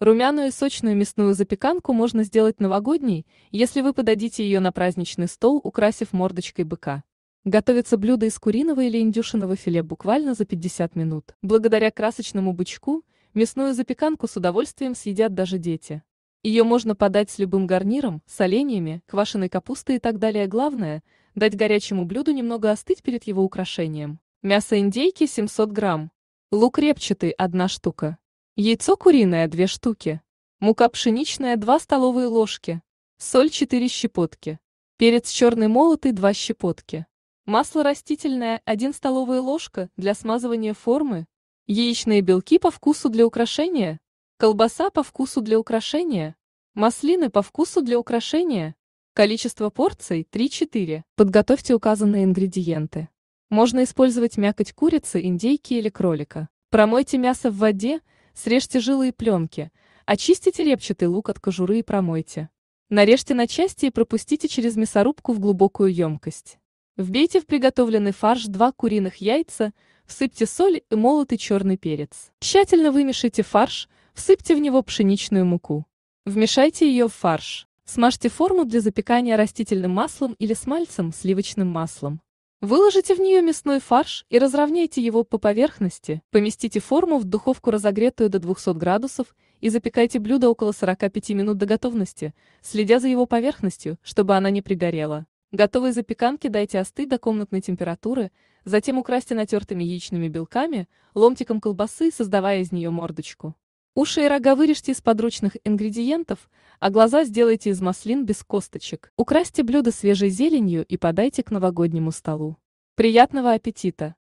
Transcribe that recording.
Румяную и сочную мясную запеканку можно сделать новогодней, если вы подадите ее на праздничный стол, украсив мордочкой быка. Готовится блюдо из куриного или индюшиного филе буквально за 50 минут. Благодаря красочному бычку мясную запеканку с удовольствием съедят даже дети. Ее можно подать с любым гарниром, с оленями, квашеной капустой и так далее. Главное – дать горячему блюду немного остыть перед его украшением. Мясо индейки 700 грамм. Лук репчатый – 1 штука. Яйцо куриное – 2 штуки. Мука пшеничная – 2 столовые ложки. Соль – 4 щепотки. Перец черный молотый – 2 щепотки. Масло растительное – 1 столовая ложка для смазывания формы. Яичные белки по вкусу для украшения. Колбаса по вкусу для украшения. Маслины по вкусу для украшения. Количество порций – 3-4. Подготовьте указанные ингредиенты. Можно использовать мякоть курицы, индейки или кролика. Промойте мясо в воде – Срежьте жилые пленки, очистите репчатый лук от кожуры и промойте. Нарежьте на части и пропустите через мясорубку в глубокую емкость. Вбейте в приготовленный фарш два куриных яйца, всыпьте соль и молотый черный перец. Тщательно вымешайте фарш, всыпьте в него пшеничную муку. Вмешайте ее в фарш. Смажьте форму для запекания растительным маслом или смальцем, сливочным маслом. Выложите в нее мясной фарш и разровняйте его по поверхности, поместите форму в духовку, разогретую до 200 градусов, и запекайте блюдо около 45 минут до готовности, следя за его поверхностью, чтобы она не пригорела. Готовые запеканки дайте остыть до комнатной температуры, затем украсьте натертыми яичными белками, ломтиком колбасы, создавая из нее мордочку. Уши и рога вырежьте из подручных ингредиентов, а глаза сделайте из маслин без косточек. Украсьте блюдо свежей зеленью и подайте к новогоднему столу. Приятного аппетита!